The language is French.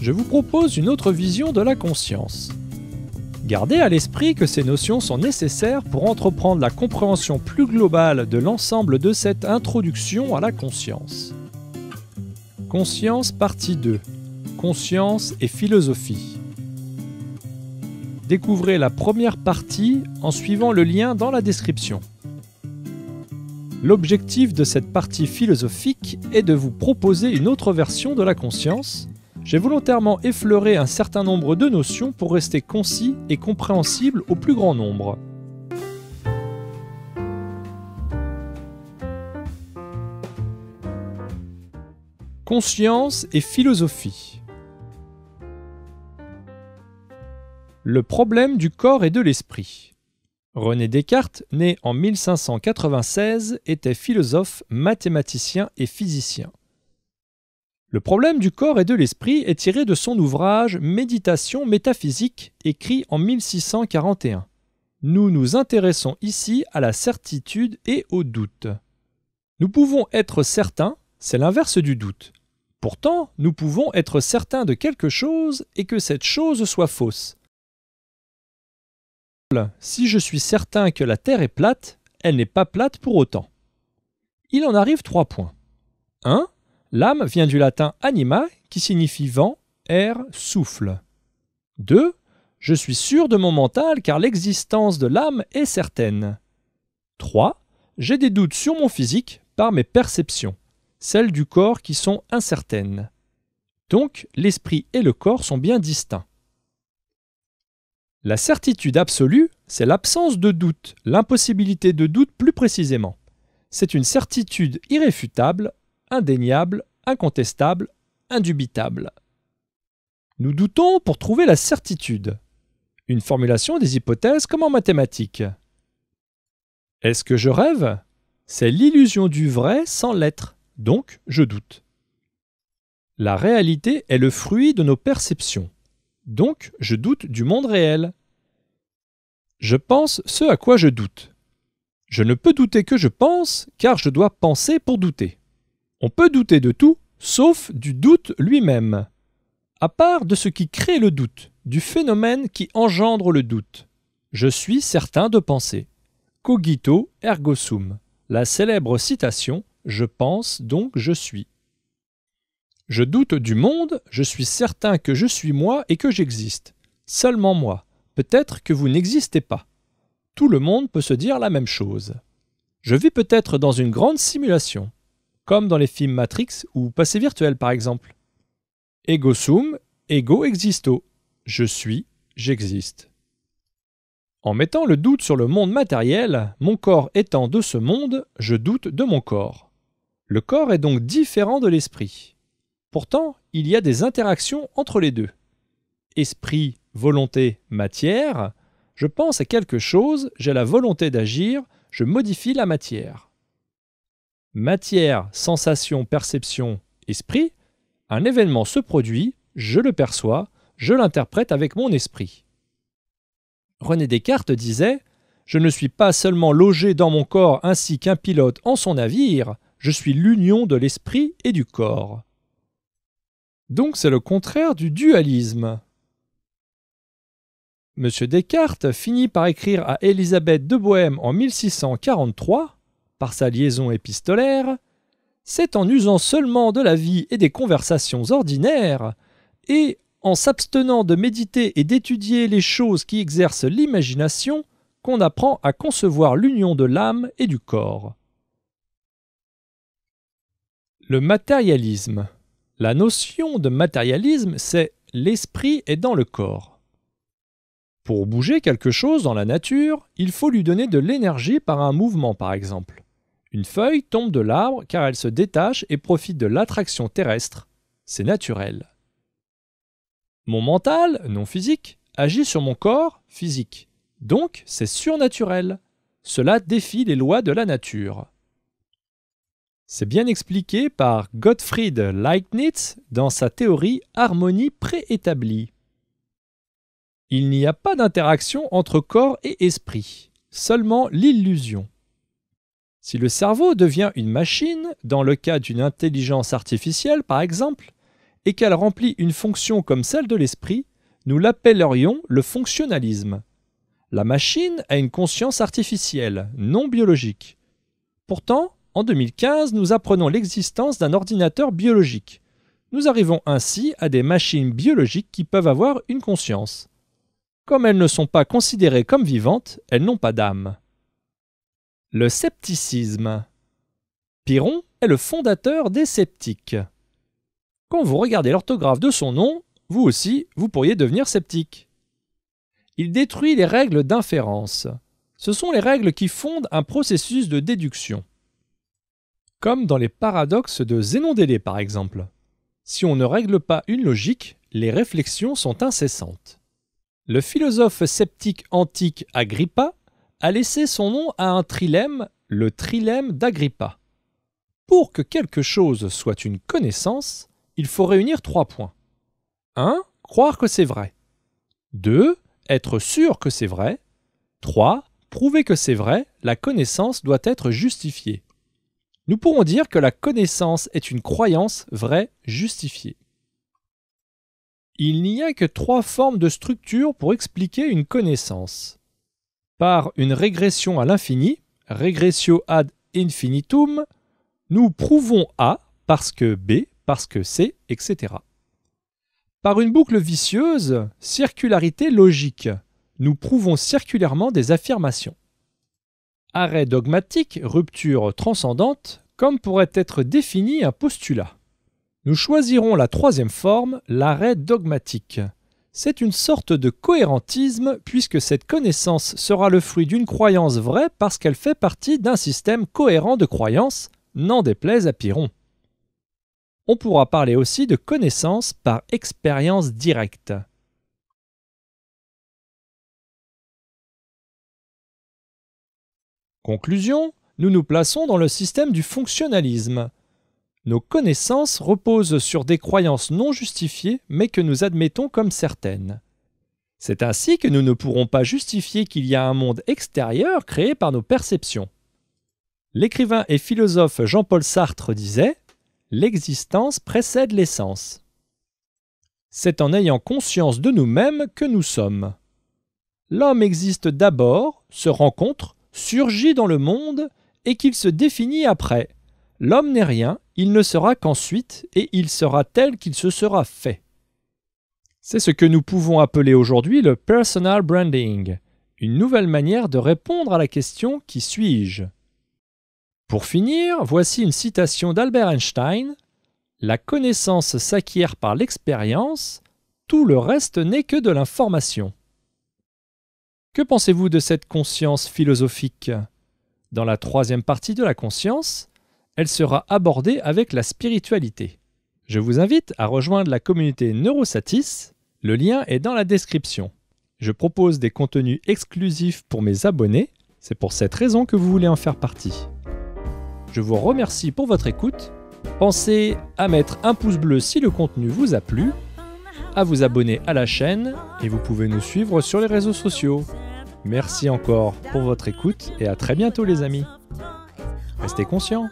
je vous propose une autre vision de la conscience. Gardez à l'esprit que ces notions sont nécessaires pour entreprendre la compréhension plus globale de l'ensemble de cette introduction à la conscience. Conscience partie 2. Conscience et philosophie. Découvrez la première partie en suivant le lien dans la description. L'objectif de cette partie philosophique est de vous proposer une autre version de la conscience, j'ai volontairement effleuré un certain nombre de notions pour rester concis et compréhensible au plus grand nombre. Conscience et philosophie Le problème du corps et de l'esprit. René Descartes, né en 1596, était philosophe, mathématicien et physicien. Le problème du corps et de l'esprit est tiré de son ouvrage Méditation métaphysique, écrit en 1641. Nous nous intéressons ici à la certitude et au doute. Nous pouvons être certains, c'est l'inverse du doute. Pourtant, nous pouvons être certains de quelque chose et que cette chose soit fausse. Si je suis certain que la Terre est plate, elle n'est pas plate pour autant. Il en arrive trois points. 1. L'âme vient du latin anima, qui signifie vent, air, souffle. 2. Je suis sûr de mon mental car l'existence de l'âme est certaine. 3. J'ai des doutes sur mon physique par mes perceptions, celles du corps qui sont incertaines. Donc l'esprit et le corps sont bien distincts. La certitude absolue, c'est l'absence de doute, l'impossibilité de doute plus précisément. C'est une certitude irréfutable indéniable, incontestable, indubitable. Nous doutons pour trouver la certitude. Une formulation des hypothèses comme en mathématiques. Est-ce que je rêve C'est l'illusion du vrai sans l'être, donc je doute. La réalité est le fruit de nos perceptions, donc je doute du monde réel. Je pense ce à quoi je doute. Je ne peux douter que je pense, car je dois penser pour douter. On peut douter de tout, sauf du doute lui-même, à part de ce qui crée le doute, du phénomène qui engendre le doute. Je suis certain de penser. Cogito ergo sum. La célèbre citation Je pense donc je suis. Je doute du monde, je suis certain que je suis moi et que j'existe. Seulement moi. Peut-être que vous n'existez pas. Tout le monde peut se dire la même chose. Je vis peut-être dans une grande simulation comme dans les films Matrix ou Passé virtuel par exemple. Ego sum, ego existo. Je suis, j'existe. En mettant le doute sur le monde matériel, mon corps étant de ce monde, je doute de mon corps. Le corps est donc différent de l'esprit. Pourtant, il y a des interactions entre les deux. Esprit, volonté, matière, je pense à quelque chose, j'ai la volonté d'agir, je modifie la matière matière, sensation, perception, esprit, un événement se produit, je le perçois, je l'interprète avec mon esprit. René Descartes disait Je ne suis pas seulement logé dans mon corps ainsi qu'un pilote en son navire, je suis l'union de l'esprit et du corps. Donc c'est le contraire du dualisme. M. Descartes finit par écrire à Élisabeth de Bohême en 1643 par sa liaison épistolaire, c'est en usant seulement de la vie et des conversations ordinaires, et en s'abstenant de méditer et d'étudier les choses qui exercent l'imagination, qu'on apprend à concevoir l'union de l'âme et du corps. Le matérialisme. La notion de matérialisme, c'est l'esprit est dans le corps. Pour bouger quelque chose dans la nature, il faut lui donner de l'énergie par un mouvement, par exemple. Une feuille tombe de l'arbre car elle se détache et profite de l'attraction terrestre. C'est naturel. Mon mental, non physique, agit sur mon corps, physique. Donc, c'est surnaturel. Cela défie les lois de la nature. C'est bien expliqué par Gottfried Leibniz dans sa théorie harmonie préétablie. Il n'y a pas d'interaction entre corps et esprit, seulement l'illusion. Si le cerveau devient une machine, dans le cas d'une intelligence artificielle par exemple, et qu'elle remplit une fonction comme celle de l'esprit, nous l'appellerions le fonctionnalisme. La machine a une conscience artificielle, non biologique. Pourtant, en 2015, nous apprenons l'existence d'un ordinateur biologique. Nous arrivons ainsi à des machines biologiques qui peuvent avoir une conscience. Comme elles ne sont pas considérées comme vivantes, elles n'ont pas d'âme. Le scepticisme. Pyrrhon est le fondateur des sceptiques. Quand vous regardez l'orthographe de son nom, vous aussi, vous pourriez devenir sceptique. Il détruit les règles d'inférence. Ce sont les règles qui fondent un processus de déduction. Comme dans les paradoxes de Zénon par exemple. Si on ne règle pas une logique, les réflexions sont incessantes. Le philosophe sceptique antique Agrippa a laissé son nom à un trilemme, le trilemme d'Agrippa. Pour que quelque chose soit une connaissance, il faut réunir trois points. 1. Croire que c'est vrai. 2. Être sûr que c'est vrai. 3. Prouver que c'est vrai, la connaissance doit être justifiée. Nous pourrons dire que la connaissance est une croyance vraie justifiée. Il n'y a que trois formes de structure pour expliquer une connaissance par une régression à l'infini, régressio ad infinitum, nous prouvons A parce que B, parce que C, etc. Par une boucle vicieuse, circularité logique, nous prouvons circulairement des affirmations. Arrêt dogmatique, rupture transcendante, comme pourrait être défini un postulat. Nous choisirons la troisième forme, l'arrêt dogmatique. C'est une sorte de cohérentisme puisque cette connaissance sera le fruit d'une croyance vraie parce qu'elle fait partie d'un système cohérent de croyances, n'en déplaise à piron. On pourra parler aussi de connaissance par expérience directe. Conclusion, nous nous plaçons dans le système du fonctionnalisme, nos connaissances reposent sur des croyances non justifiées mais que nous admettons comme certaines. C'est ainsi que nous ne pourrons pas justifier qu'il y a un monde extérieur créé par nos perceptions. L'écrivain et philosophe Jean-Paul Sartre disait ⁇ L'existence précède l'essence ⁇ C'est en ayant conscience de nous-mêmes que nous sommes. L'homme existe d'abord, se rencontre, surgit dans le monde, et qu'il se définit après. L'homme n'est rien, il ne sera qu'ensuite, et il sera tel qu'il se sera fait. C'est ce que nous pouvons appeler aujourd'hui le personal branding, une nouvelle manière de répondre à la question qui suis-je Pour finir, voici une citation d'Albert Einstein La connaissance s'acquiert par l'expérience, tout le reste n'est que de l'information. Que pensez-vous de cette conscience philosophique Dans la troisième partie de la conscience, elle sera abordée avec la spiritualité. Je vous invite à rejoindre la communauté Neurosatis, le lien est dans la description. Je propose des contenus exclusifs pour mes abonnés, c'est pour cette raison que vous voulez en faire partie. Je vous remercie pour votre écoute, pensez à mettre un pouce bleu si le contenu vous a plu, à vous abonner à la chaîne et vous pouvez nous suivre sur les réseaux sociaux. Merci encore pour votre écoute et à très bientôt les amis. Restez conscients.